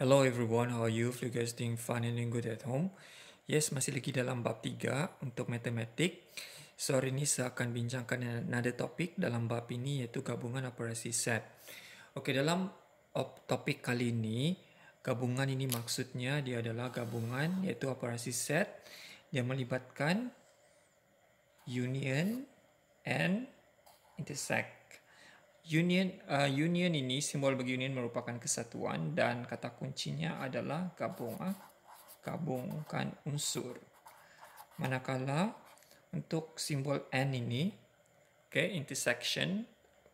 Hello everyone, how are you? Hope you guys doing fun and doing good at home. Yes, masih lagi dalam bab 3 untuk matematik. So, hari ini saya akan bincangkan nada topik dalam bab ini yaitu gabungan operasi set. Oke, dalam topik kali ini, gabungan ini maksudnya dia adalah gabungan yaitu operasi set yang melibatkan union and intersect. Union uh, union ini simbol bagi union merupakan kesatuan dan kata kuncinya adalah gabungan ah, gabungkan unsur. Manakala untuk simbol n ini oke okay, intersection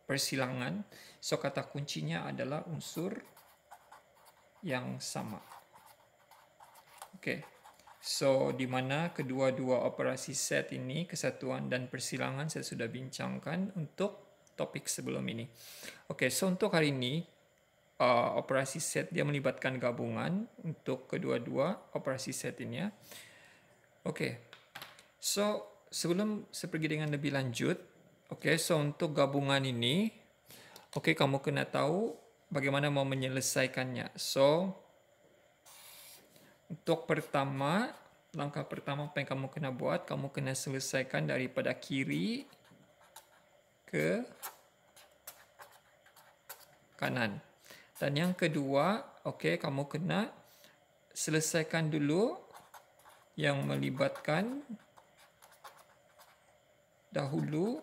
persilangan so kata kuncinya adalah unsur yang sama. Oke. Okay. So, di mana kedua-dua operasi set ini, kesatuan dan persilangan saya sudah bincangkan untuk topik sebelum ini. Oke, okay, so untuk hari ini uh, operasi set dia melibatkan gabungan untuk kedua-dua operasi set ini ya. Oke. Okay. So, sebelum saya pergi dengan lebih lanjut, oke, okay, so untuk gabungan ini oke okay, kamu kena tahu bagaimana mau menyelesaikannya. So, untuk pertama langkah pertama apa yang kamu kena buat, kamu kena selesaikan daripada kiri ke kanan. Dan yang kedua, okey kamu kena selesaikan dulu yang melibatkan dahulu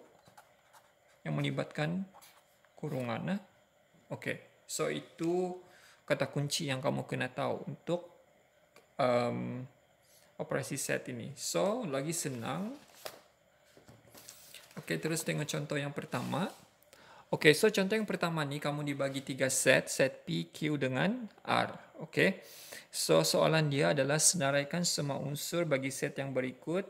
yang melibatkan kurungan oke eh. Okey. So itu kata kunci yang kamu kena tahu untuk um, operasi set ini. So lagi senang Oke, terus tengok contoh yang pertama. Oke, so contoh yang pertama nih, kamu dibagi tiga set, set P, Q dengan R. Oke, so soalan dia adalah senaraikan semua unsur bagi set yang berikut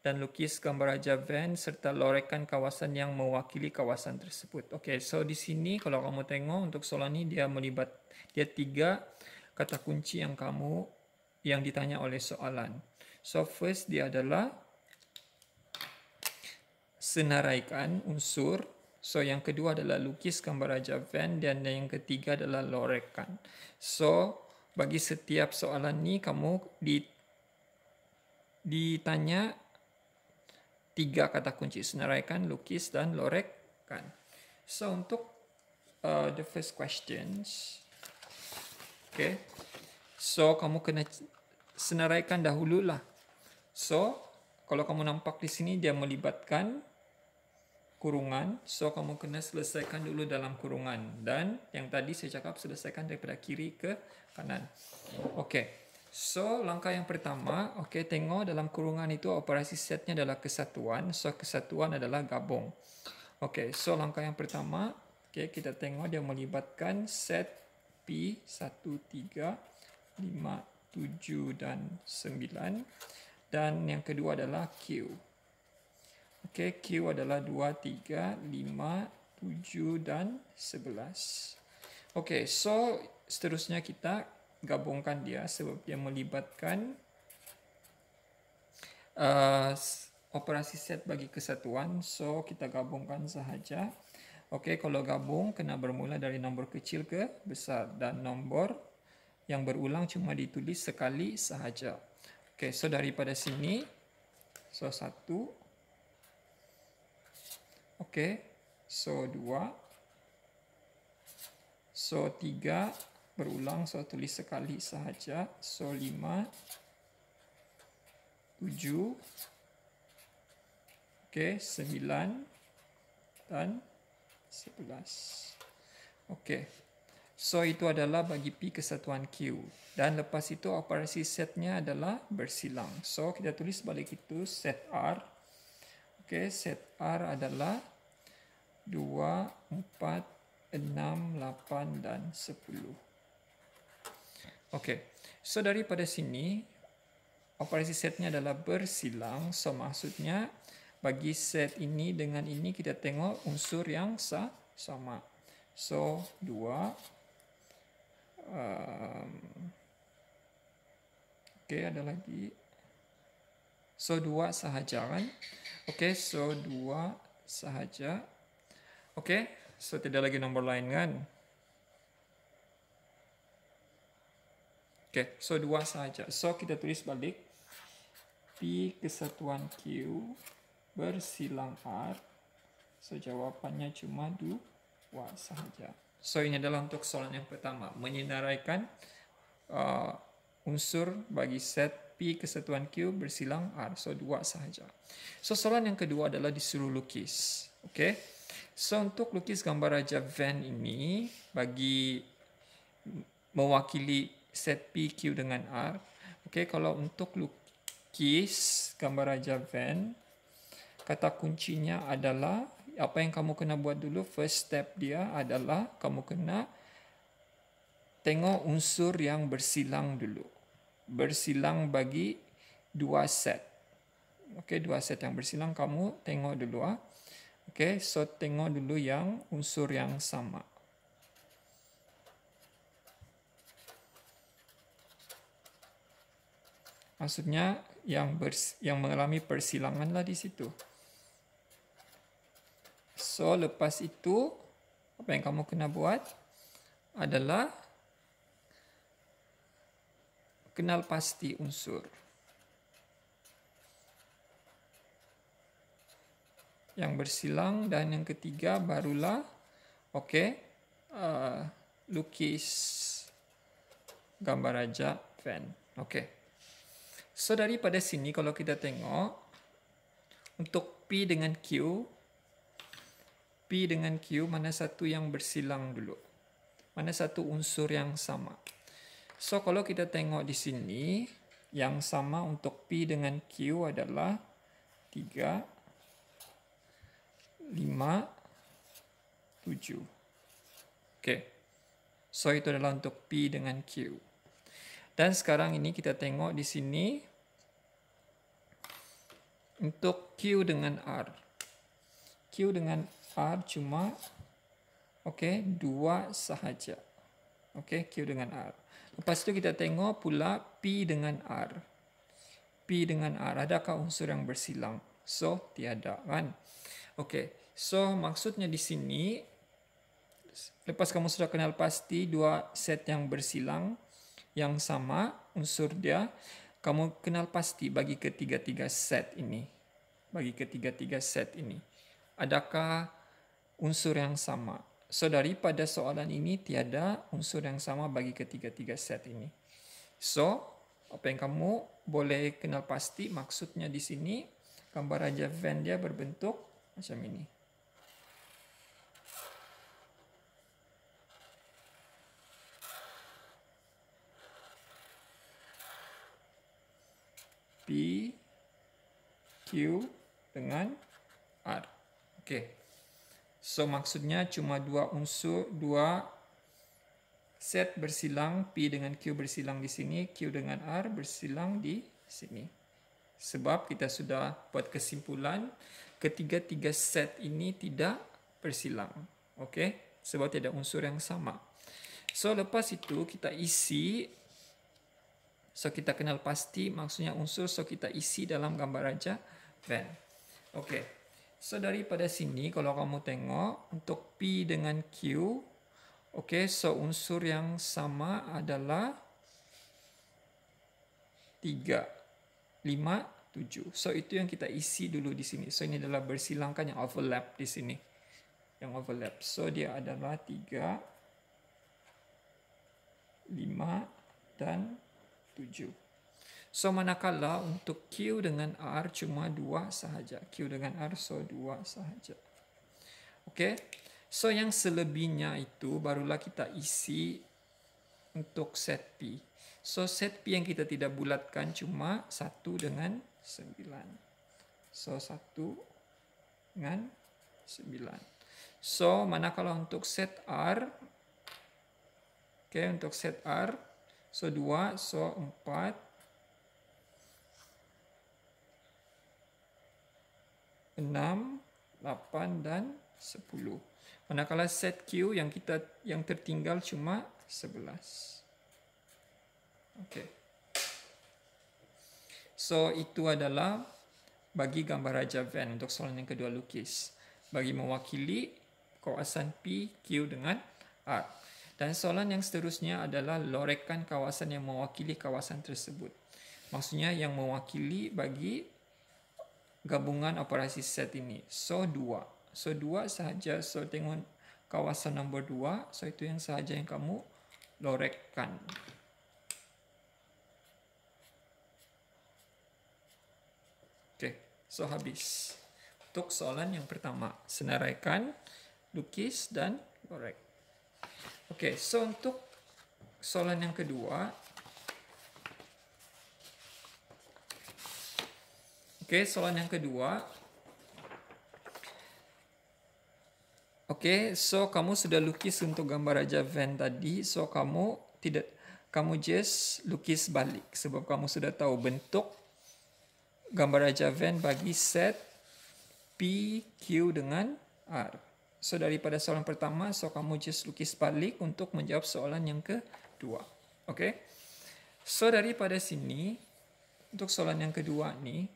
dan lukis gambar raja Van serta lorekan kawasan yang mewakili kawasan tersebut. Oke, so di sini kalau kamu tengok untuk soalan ini dia melibat dia tiga kata kunci yang kamu yang ditanya oleh soalan. So first dia adalah senaraikan unsur. So yang kedua adalah lukis gambar van dan yang ketiga adalah lorekan. So bagi setiap soalan ini kamu ditanya tiga kata kunci senaraikan, lukis dan lorekan. So untuk uh, the first questions, oke, okay. so kamu kena senaraikan dahulu lah. So kalau kamu nampak di sini dia melibatkan kurungan, so kamu kena selesaikan dulu dalam kurungan. Dan yang tadi saya cakap selesaikan daripada kiri ke kanan. Okey. So langkah yang pertama, okey tengok dalam kurungan itu operasi setnya adalah kesatuan. So kesatuan adalah gabung. Okey, so langkah yang pertama, okey kita tengok dia melibatkan set P1 3 5 7 dan 9 dan yang kedua adalah Q. Oke, okay, Q adalah 2, 3, 5, 7, dan 11. Oke, okay, so seterusnya kita gabungkan dia sebab dia melibatkan uh, operasi set bagi kesatuan. So, kita gabungkan saja. Oke, okay, kalau gabung kena bermula dari nombor kecil ke besar dan nombor yang berulang cuma ditulis sekali sahaja. Oke, okay, so daripada sini, so 1, Oke, so 2. So 3 berulang, so tulis sekali saja. So 5 7 Oke, 9 dan 11. Oke. So itu adalah bagi P kesatuan Q. Dan lepas itu operasi setnya adalah bersilang. So kita tulis balik itu set R. Oke, set R adalah 2, 4, 6, 8 dan 10. Okey, so daripada sini, operasi setnya adalah bersilang. So maksudnya, bagi set ini dengan ini kita tengok unsur yang sah, sama. So, 2. Um, ada lagi. So, 2 sahaja kan? oke so 2 sahaja. Oke, okay? so tidak lagi nomor lain kan? Oke, okay, so dua saja. So kita tulis balik. P kesatuan Q bersilang R. So jawabannya cuma dua saja. So ini adalah untuk soalan yang pertama. Menyenaraikan uh, unsur bagi set P kesatuan Q bersilang R. So dua saja. So soalan yang kedua adalah disuruh lukis. Oke. Okay? So untuk lukis gambar Raja Van ini bagi mewakili set P, Q dengan R. Okay, kalau untuk lukis gambar Raja Van, kata kuncinya adalah apa yang kamu kena buat dulu, first step dia adalah kamu kena tengok unsur yang bersilang dulu. Bersilang bagi dua set. Okay, dua set yang bersilang kamu tengok dulu. Ha. Oke, okay, so tengok dulu yang unsur yang sama. Maksudnya yang bers yang mengalami persilangan lah di situ. So lepas itu apa yang kamu kena buat adalah kenal pasti unsur. yang bersilang dan yang ketiga barulah oke okay, uh, eh, lukis gambar raja fan. Oke. Okay. So dari pada sini kalau kita tengok untuk P dengan Q P dengan Q mana satu yang bersilang dulu. Mana satu unsur yang sama. So kalau kita tengok di sini yang sama untuk P dengan Q adalah 3 5, 7. Okey. So, itu adalah untuk P dengan Q. Dan sekarang ini kita tengok di sini untuk Q dengan R. Q dengan R cuma okey, dua sahaja. Okey, Q dengan R. Lepas itu kita tengok pula P dengan R. P dengan R. Adakah unsur yang bersilang? So, tiada kan? Oke, so maksudnya di sini lepas kamu sudah kenal pasti dua set yang bersilang yang sama unsur dia, kamu kenal pasti bagi ketiga-tiga set ini. Bagi ketiga-tiga set ini. Adakah unsur yang sama? So daripada soalan ini tiada unsur yang sama bagi ketiga-tiga set ini. So apa yang kamu boleh kenal pasti maksudnya di sini gambar aja Venn dia berbentuk macam ini P Q dengan R oke okay. so maksudnya cuma dua unsur dua set bersilang P dengan Q bersilang di sini, Q dengan R bersilang di sini. Sebab kita sudah buat kesimpulan ketiga-tiga set ini tidak bersilang. Oke, okay? sebab tidak unsur yang sama. So, lepas itu kita isi. So, kita kenal pasti maksudnya unsur. So, kita isi dalam gambar aja van. Oke. Okay. So, daripada sini kalau kamu tengok untuk P dengan Q. Oke, okay, so unsur yang sama adalah 3, 5, tujuh. So itu yang kita isi dulu di sini. So ini adalah bersilangkan yang overlap di sini. Yang overlap. So dia adalah tiga, lima dan tujuh. So manakala untuk Q dengan R cuma dua sahaja. Q dengan R so dua sahaja. Okay. So yang selebihnya itu barulah kita isi untuk set P. So set P yang kita tidak bulatkan cuma satu dengan 2. 9. So 1 dengan 9. So kalau untuk set R Oke okay, untuk set R so 2 so 4 enam delapan dan sepuluh. Manakala set Q yang kita yang tertinggal cuma sebelas oke So itu adalah bagi gambar Raja Van untuk soalan yang kedua lukis. Bagi mewakili kawasan P, Q dengan R. Dan soalan yang seterusnya adalah lorekan kawasan yang mewakili kawasan tersebut. Maksudnya yang mewakili bagi gabungan operasi set ini. So dua So dua sahaja. So tengok kawasan nombor dua So itu yang sahaja yang kamu lorekkan. Lorekkan. So habis. Untuk soalan yang pertama, senaraikan, lukis, dan korek. Oke, okay, so untuk soalan yang kedua, Oke, okay, soalan yang kedua. Oke, okay, so kamu sudah lukis untuk gambar Raja Van tadi, so kamu tidak kamu just lukis balik sebab kamu sudah tahu bentuk gambar aja Venn bagi set p q dengan R. So daripada soalan pertama, so kamu just lukis balik untuk menjawab soalan yang kedua. Oke? Okay? So daripada sini, untuk soalan yang kedua nih,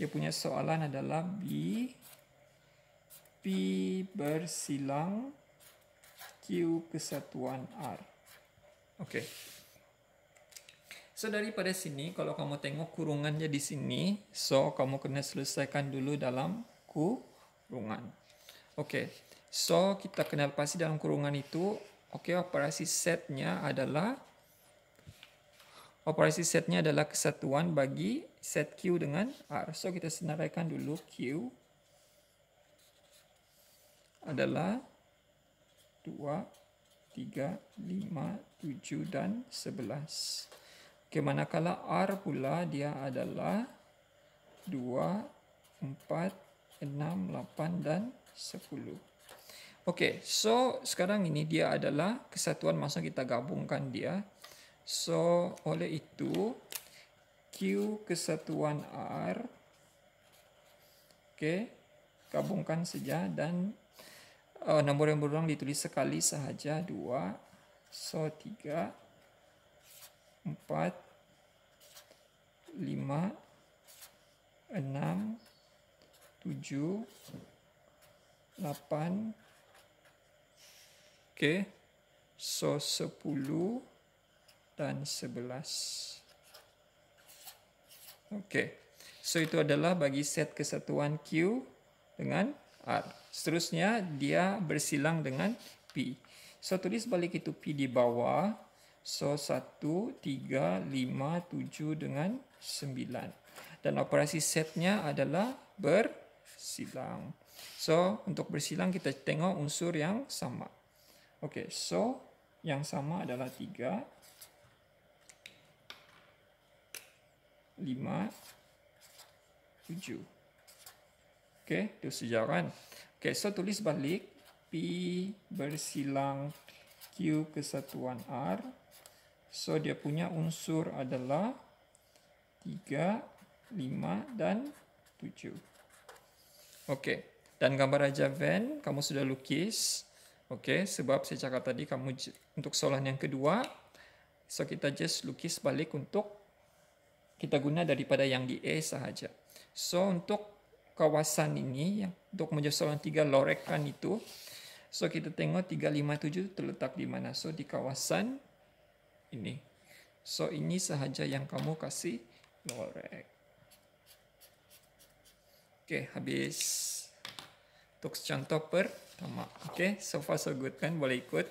dia punya soalan adalah B, P bersilang Q kesatuan R. Oke. Okay. So daripada sini kalau kamu tengok kurungannya di sini, so kamu kena selesaikan dulu dalam kurungan. Oke. So kita kena pasti dalam kurungan itu. Oke, operasi setnya adalah operasi setnya adalah kesatuan bagi set Q dengan R. So kita senaraikan dulu Q adalah 2 3 5 7 dan 11. Kemanakala R pula dia adalah 2, 4, 6, 8 dan 10. Oke, so sekarang ini dia adalah kesatuan masa kita gabungkan dia. So, oleh itu Q kesatuan R Oke, gabungkan saja dan uh, eh, nomor yang berulang ditulis sekali sahaja 2 so 3 empat lima enam tujuh lapan Oke, so sepuluh dan sebelas Oke, so itu adalah bagi set kesatuan Q dengan R. Seterusnya dia bersilang dengan P. So tulis balik itu P di bawah, So 1, 3, 5, 7 dengan 9. Dan operasi setnya adalah bersilang. So untuk bersilang kita tengok unsur yang sama. Oke, okay, so yang sama adalah 3, 5, 7. Oke, okay, itu sejaran. Oke, okay, so tulis balik. P bersilang Q kesatuan R So dia punya unsur adalah 3, 5 dan 7. Okey. Dan gambar Raja Van kamu sudah lukis. Okey, sebab saya cakap tadi kamu untuk soalan yang kedua. So kita just lukis balik untuk kita guna daripada yang di A sahaja. So untuk kawasan ini yang untuk menjawab soalan 3 lorekan itu. So kita tengok 357 terletak di mana? So di kawasan 357. ini. So ini sahaja yang kamu kasih lorek. Oke, okay, habis untuk contoh pertama. Oke, okay, so far so good kan boleh ikut.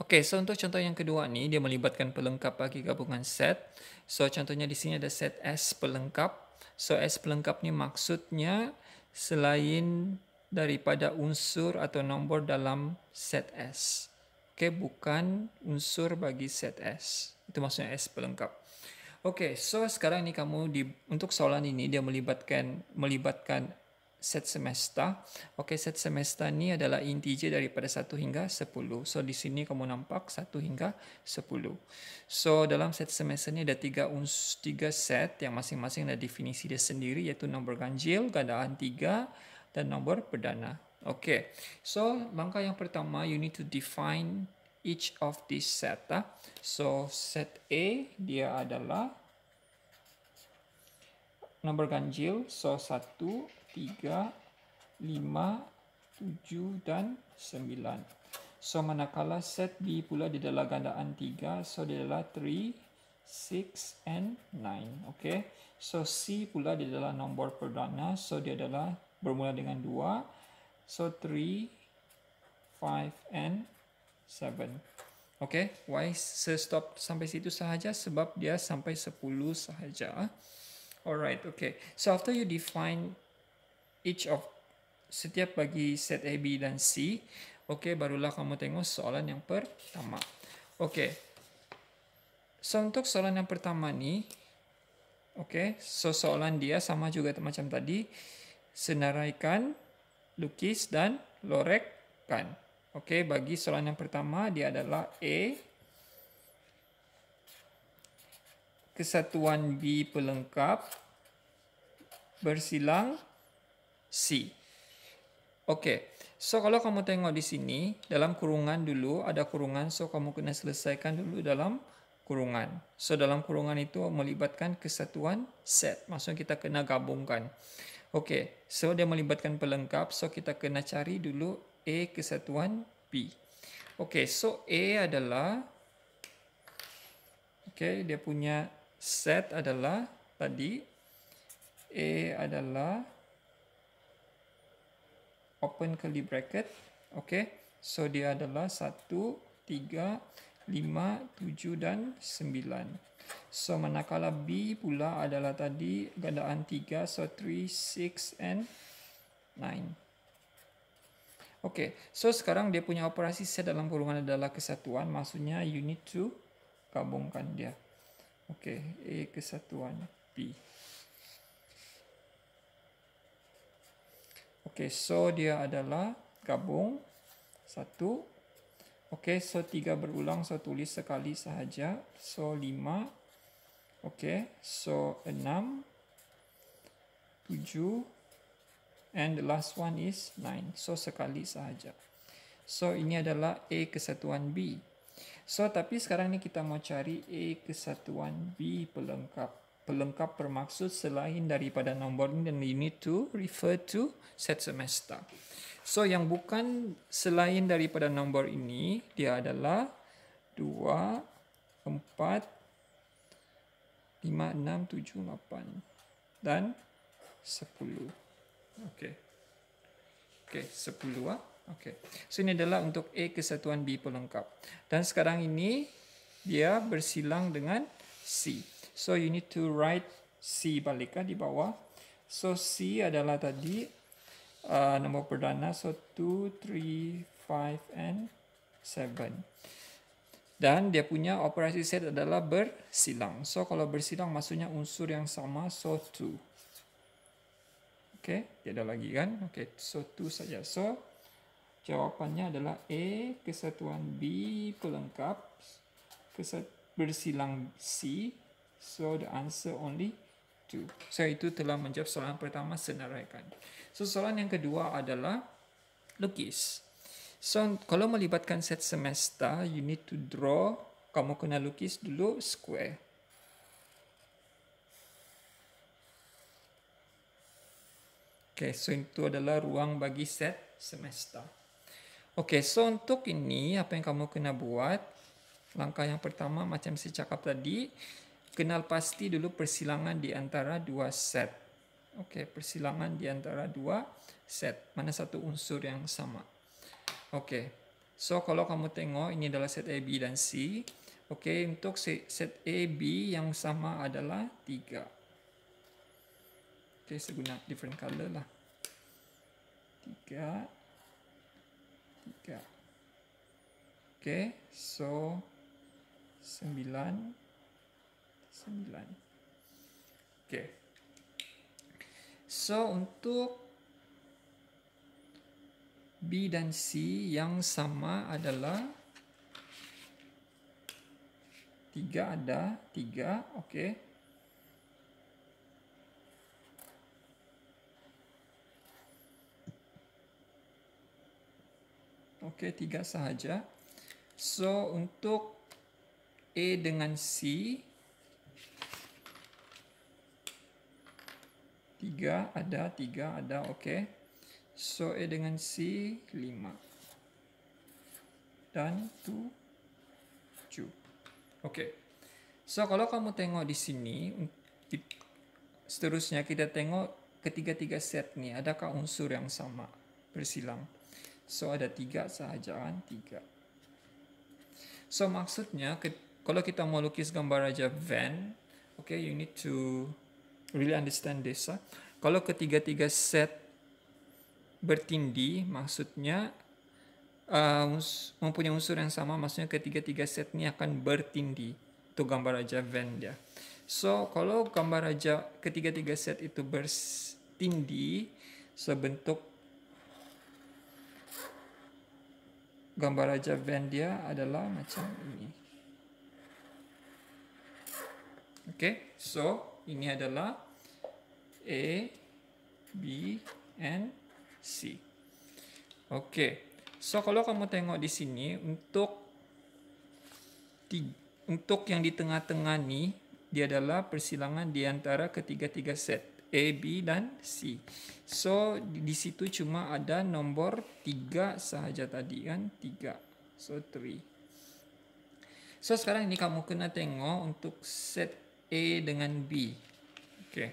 Oke, okay, so untuk contoh yang kedua nih, dia melibatkan pelengkap bagi gabungan set. So, contohnya di sini ada set S pelengkap. So, S pelengkap ini maksudnya selain daripada unsur atau nombor dalam set S. Oke, bukan unsur bagi set S. Itu maksudnya S pelengkap. Oke, so sekarang ini kamu di untuk soalan ini dia melibatkan melibatkan set semesta. Oke, set semesta ini adalah integer daripada 1 hingga 10. So, di sini kamu nampak 1 hingga 10. So, dalam set semesta ini ada 3, 3 set yang masing-masing ada definisi dia sendiri, yaitu nomor ganjil, gandaan 3, dan nomor perdana. Okay, so langkah yang pertama, you need to define each of this set. Ah. So set A dia adalah nomor ganjil, so 1, 3, 5, 7, dan 9. So manakala set B pula di dalam gandaan 3, so dia adalah 3, 6, and 9. Okay, so C pula di dalam nombor perdana, so dia adalah bermula dengan 2, So 3, 5, and 7. Oke, okay, why stop sampai situ saja sebab dia sampai 10 saja. Alright, oke. Okay. So after you define each of setiap bagi set A, B, dan C, oke, okay, barulah kamu tengok soalan yang pertama. Oke. Okay. So untuk soalan yang pertama nih, oke, okay, so soalan dia sama juga macam tadi, senaraikan lukis, dan lorekkan. Oke, bagi soalan yang pertama dia adalah E. Kesatuan B pelengkap bersilang C. Oke, so kalau kamu tengok di sini, dalam kurungan dulu ada kurungan, so kamu kena selesaikan dulu dalam kurungan. So dalam kurungan itu melibatkan kesatuan set, maksudnya kita kena gabungkan. Okey, so dia melibatkan pelengkap. So kita kena cari dulu A kesatuan P. Okey, so A adalah Okey, dia punya set adalah tadi A adalah open curly bracket. Okey. So dia adalah 1 3 5 7 dan So manakala B pula adalah tadi gandaan 3 so 3, 6 and 9. Oke, okay, so sekarang dia punya operasi set dalam kurungan adalah kesatuan, maksudnya you need to gabungkan dia. Oke, okay, E kesatuan B. Oke, okay, so dia adalah gabung 1. Oke, okay, so 3 berulang, so tulis sekali sahaja. So 5. Okay, so enam, tujuh, and the last one is nine. So, sekali sahaja. So, ini adalah A kesatuan B. So, tapi sekarang ni kita mau cari A kesatuan B pelengkap. Pelengkap bermaksud selain daripada nombor ini, then you need to refer to set semester. So, yang bukan selain daripada nombor ini, dia adalah dua empat 5, 6, 7, 8 dan 10. Okey. Okey, 10 ah. Okey. So ini adalah untuk A kesatuan B pelengkap. Dan sekarang ini dia bersilang dengan C. So you need to write C balik ah, di bawah. So C adalah tadi uh, nombor perdana so 2 3 5 and 7. Dan dia punya operasi set adalah bersilang. So kalau bersilang maksudnya unsur yang sama so 2. Oke, okay, tidak ada lagi kan? Oke, okay, so 2 saja. So jawabannya adalah E kesatuan B pelengkap kesat bersilang C. So the answer only 2. So itu telah menjawab soalan pertama senaraikan. So soalan yang kedua adalah lukis. So, kalau melibatkan set semesta, you need to draw, kamu kena lukis dulu square. Oke, okay, so itu adalah ruang bagi set semesta. Oke, okay, so untuk ini apa yang kamu kena buat? Langkah yang pertama macam saya cakap tadi, kenal pasti dulu persilangan di antara dua set. Oke, okay, persilangan di antara dua set. Mana satu unsur yang sama. Okey. So kalau kamu tengok ini adalah set AB dan C. Okey, untuk set, set AB yang sama adalah 3. Okey, saya guna different color lah. 3 3. Okey, so 9 9. Okey. So untuk B dan C yang sama adalah 3 ada 3 oke okay. Oke, okay, tiga saja. So, untuk E dengan C, tiga ada, tiga ada, oke. Okay. SOE dengan C 5 dan 7 oke okay. so kalau kamu tengok di sini seterusnya kita tengok ketiga-tiga set nih adakah unsur yang sama bersilang so ada tiga sahajaan tiga so maksudnya ke, kalau kita mau lukis gambar aja van okay you need to really understand this huh? Ah. kalau ketiga-tiga set bertindi maksudnya uh, mempunyai unsur yang sama maksudnya ketiga-tiga set ini akan bertindi itu gambar raja Venn dia so kalau gambar raja ketiga-tiga set itu bertindi, sebentuk gambar raja Venn dia adalah macam ini oke okay, so ini adalah A B and C. Oke. So kalau kamu tengok di sini untuk untuk yang di tengah-tengah nih dia adalah persilangan di antara ketiga-tiga set A, B, dan C. So, di situ cuma ada nomor 3 sahaja tadi kan. 3. So, 3. So, sekarang ini kamu kena tengok untuk set A dengan B. Oke. Okay.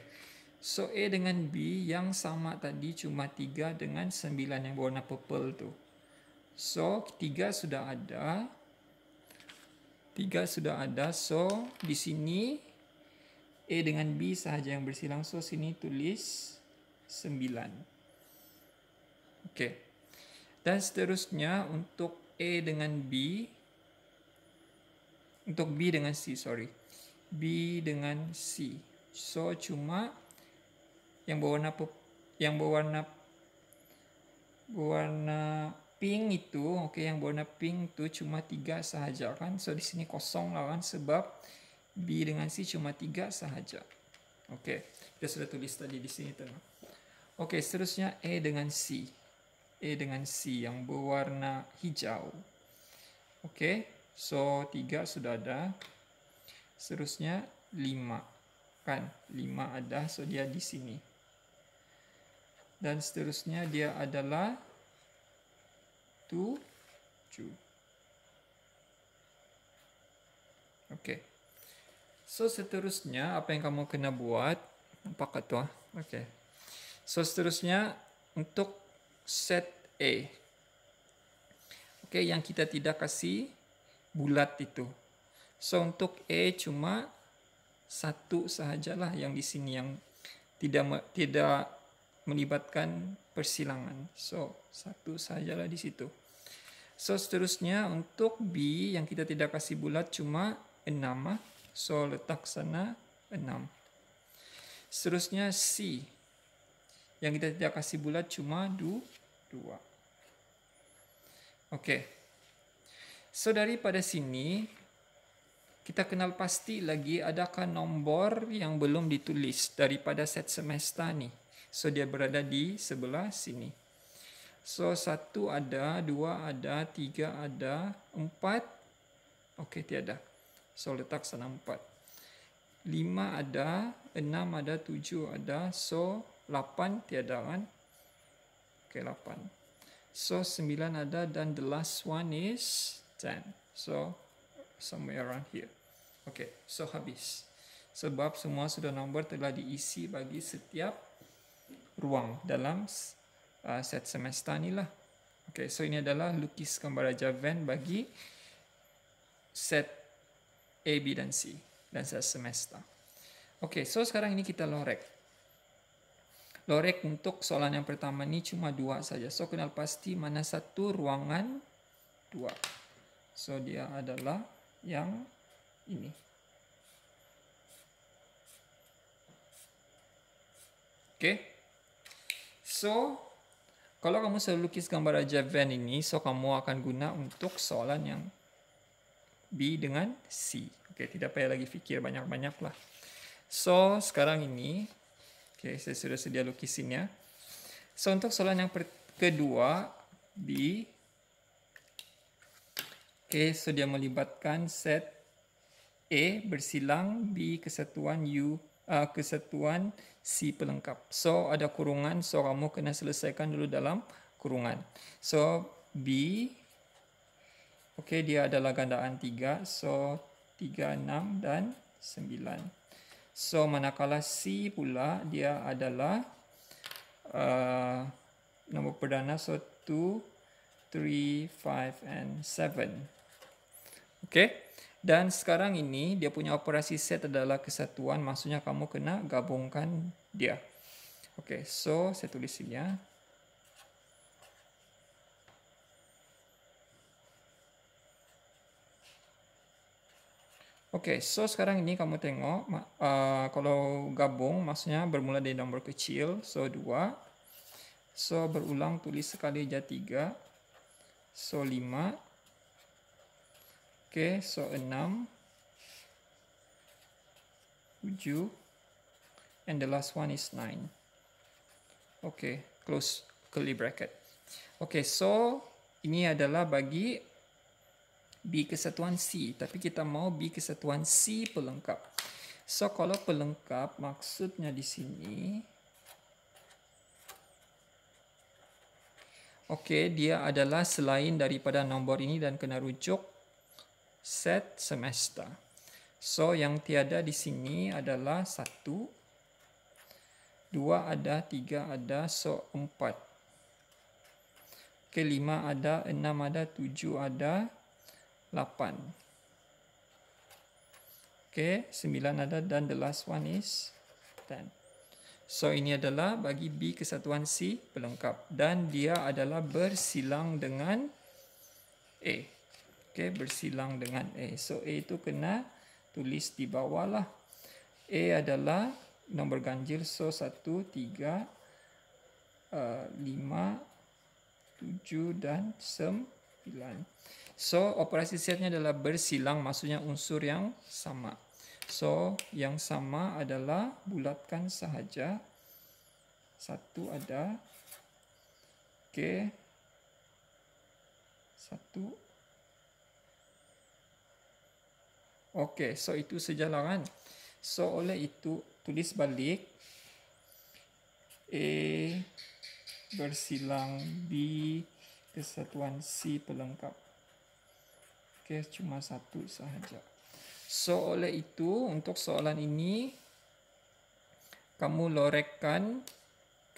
So A dengan B yang sama tadi cuma 3 dengan 9 yang warna purple tu. So 3 sudah ada. 3 sudah ada. So di sini A dengan B sahaja yang bersilang. So sini tulis 9. Okey. Dan seterusnya untuk A dengan B. Untuk B dengan C, sorry. B dengan C. So cuma... yang berwarna yang berwarna warna pink itu oke okay, yang berwarna pink itu cuma tiga sahaja kan so di sini kosong lah kan sebab B dengan C cuma tiga sahaja oke okay. kita sudah tulis tadi di sini tengah oke okay, seterusnya E dengan C E dengan C yang berwarna hijau oke okay. so tiga sudah ada seterusnya lima kan lima ada so dia di sini dan seterusnya dia adalah 7. Oke. Okay. So seterusnya apa yang kamu kena buat? Nampak tu ah. Okey. So seterusnya untuk set A. Okey, yang kita tidak kasih bulat itu. So untuk A cuma satu sahajalah yang di sini yang tidak tidak melibatkan persilangan. So, satu sajalah di situ. So, seterusnya untuk B yang kita tidak kasih bulat cuma 6. Ah. So, letak sana 6. Seterusnya C yang kita tidak kasih bulat cuma 2. Oke. So, daripada sini kita kenal pasti lagi adakah nombor yang belum ditulis daripada set semesta nih. So dia berada di sebelah sini. So satu ada, dua ada, tiga ada, empat. Okey, tiada. So letak sana empat. Lima ada, enam ada, tujuh ada. So lapan tiada kan? Okey, lapan. So sembilan ada dan the last one is ten. So somewhere around here. Okey, so habis. Sebab semua sudah nombor telah diisi bagi setiap ruang dalam uh, set semesta ni lah. Okay, so ini adalah lukis gambar Raja Van bagi set A, B dan C dan set semesta. Okay, so sekarang ini kita lorek. Lorek untuk soalan yang pertama ini cuma dua saja. So kenal pasti mana satu ruangan dua. So dia adalah yang ini. Oke. Okay. So, kalau kamu selalu lukis gambar raja Van ini, so kamu akan guna untuk soalan yang B dengan C. Oke, tidak payah lagi pikir banyak-banyak lah. So, sekarang ini, oke, saya sudah sedia lukisinnya. So, untuk soalan yang kedua, B. Oke, so dia melibatkan set E bersilang B kesatuan U uh, kesatuan si pelengkap. So ada kurungan, so kamu kena selesaikan dulu dalam kurungan. So B, okay dia adalah gandaan 3, so 3, 6 dan 9. So manakala C pula dia adalah uh, nombor perdana, so 2, 3, 5 and 7. Okay. Dan sekarang ini dia punya operasi set adalah kesatuan, maksudnya kamu kena gabungkan dia. Oke, okay, so saya tulis sini ya. Oke, okay, so sekarang ini kamu tengok, uh, kalau gabung maksudnya bermula dari nomor kecil, so 2. So berulang tulis sekali aja 3. So 5. Okey, so 6 7 and the last one is 9. Okey, close curly bracket. Okey, so ini adalah bagi B kesatuan C, tapi kita mau B kesatuan C pelengkap. So kalau pelengkap maksudnya di sini Okey, dia adalah selain daripada nombor ini dan kena rujuk set semester. So yang tiada di sini adalah satu, dua ada, tiga ada, so empat, Okay, 5 ada, enam ada, tujuh ada, lapan, Okay, sembilan ada dan the last one is ten. So ini adalah bagi B kesatuan C pelengkap dan dia adalah bersilang dengan A. bersilang dengan A. So A itu kena tulis di bawah lah. A adalah nomor ganjil so 1 3 Uh, 5, 7, dan 9. So, operasi setnya adalah bersilang, maksudnya unsur yang sama. So, yang sama adalah bulatkan sahaja. Satu ada. Oke. Satu Okey, so itu sejalan lah So oleh itu tulis balik A bersilang B kesatuan C pelengkap. Okey, cuma satu sahaja. So oleh itu untuk soalan ini kamu lorekkan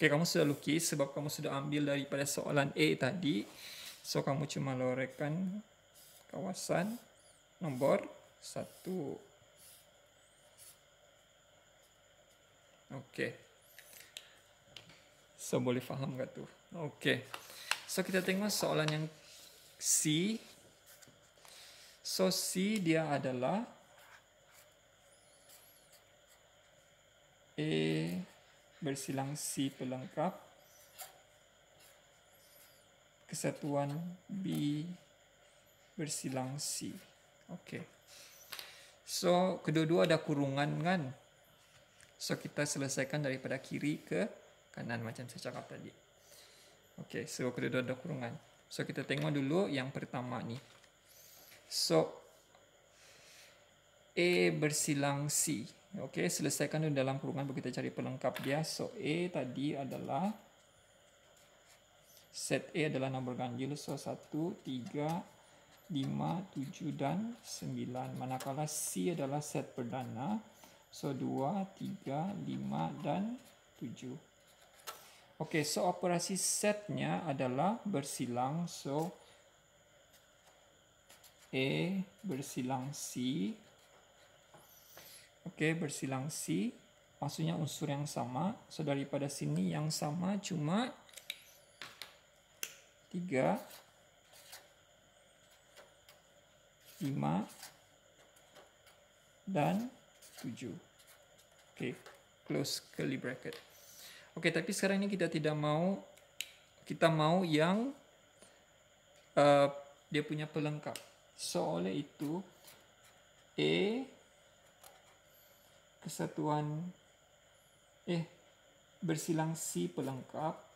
Okay, kamu sudah lukis sebab kamu sudah ambil daripada soalan A tadi. So, kamu cuma lorekkan kawasan nombor 1. satu oke okay. so boleh faham gak tuh oke okay. so kita tengok soalan yang C so C dia adalah E bersilang C pelengkap kesatuan B bersilang C. Oke. Okay. So, kedua-dua ada kurungan kan. So, kita selesaikan daripada kiri ke kanan macam saya cakap tadi. Oke, okay, so kedua-dua ada kurungan. So, kita tengok dulu yang pertama nih. So, A bersilang C. Oke, okay, selesaikan dulu dalam kurungan baru kita cari pelengkap dia. So, A tadi adalah set A adalah nomor ganjil so 1 3 5, 7 dan 9. Manakala C adalah set perdana. So 2, 3, 5 dan 7. Oke, so operasi setnya adalah bersilang. So E bersilang C. Oke, bersilang C. Maksudnya unsur yang sama. So daripada sini yang sama cuma 3, lima dan tujuh. Okay, close curly bracket. Okay, tapi sekarang ini kita tidak mau, kita mau yang uh, dia punya pelengkap. So, oleh itu, A kesatuan, eh, bersilang C pelengkap.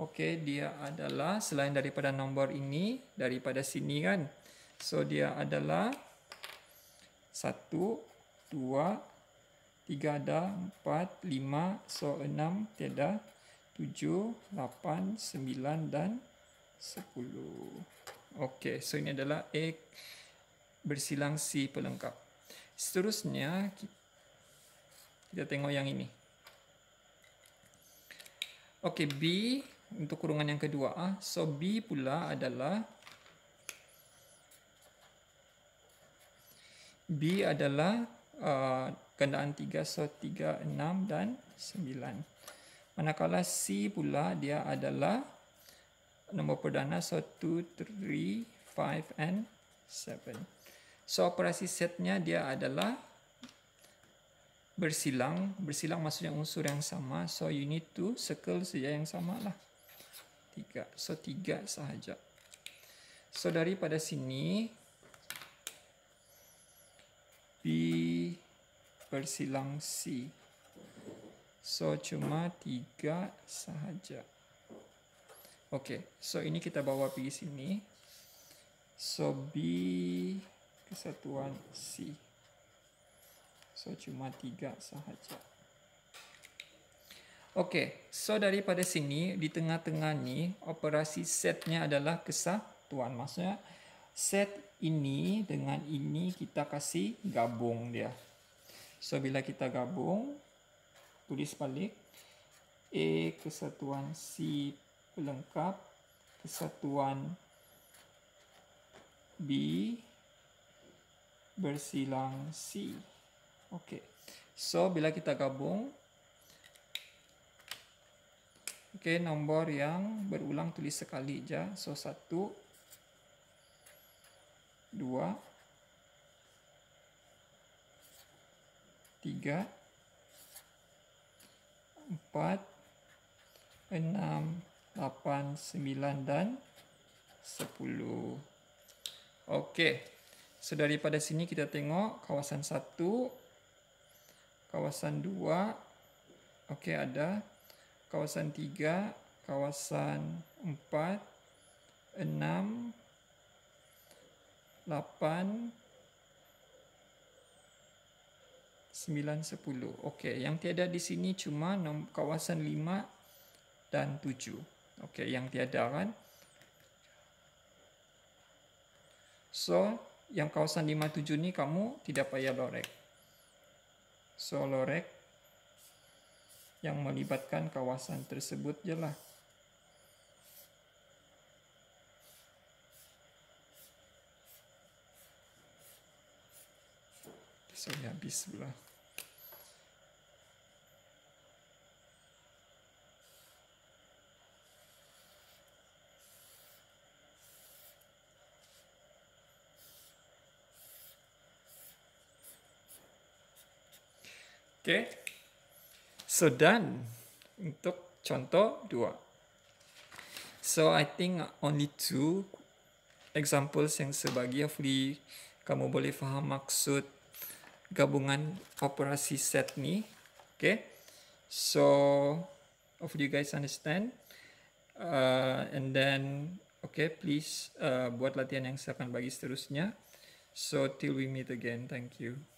Okey, dia adalah selain daripada nombor ini, daripada sini kan, So dia adalah 1, 2, 3 ada, 4, 5, so 6 tiada, 7, 8, 9 dan 10. Okey, so ini adalah A bersilang si pelengkap. Seterusnya, kita tengok yang ini. Okey, B untuk kurungan yang kedua. Ah. So, B pula adalah B adalah uh, kendaan 3, 3, 6 dan 9. Manakala C pula dia adalah nombor perdana so 1, 3, 5 and 7. So operasi setnya dia adalah bersilang. Bersilang maksudnya unsur yang sama. So you need to circle saja yang sama lah. Tiga So tiga sahaja. So daripada sini B bersilang C, So, cuma tiga saja. Oke, okay, so ini kita bawa pergi sini. So, B kesatuan C. So, cuma tiga saja. Oke, okay, so daripada sini, di tengah-tengah nih, operasi setnya adalah kesatuan. Maksudnya, set ini dengan ini kita kasih gabung dia. So, bila kita gabung, tulis balik. A kesatuan C pelengkap, kesatuan B bersilang C. Oke. Okay. So, bila kita gabung, oke, okay, nombor yang berulang tulis sekali aja. So, 1, dua, tiga, empat, enam, 8 sembilan dan sepuluh. oke So daripada sini kita tengok kawasan satu, kawasan dua, oke ada, kawasan tiga, kawasan empat, enam. 8 9 10. Okey, yang tiada di sini cuma kawasan 5 dan 7. Okey, yang tiada kan. So, yang kawasan 5 7 ni kamu tidak payah lorek. So, lorek yang melibatkan kawasan tersebut jelah. lah. Sorry, habis pula. Oke. Okay. So done untuk contoh dua So I think only two examples yang sebagi hopefully kamu boleh faham maksud gabungan operasi set nih. Oke. So, of you guys understand. Uh, and then, okay, please uh, buat latihan yang saya akan bagi seterusnya. So, till we meet again. Thank you.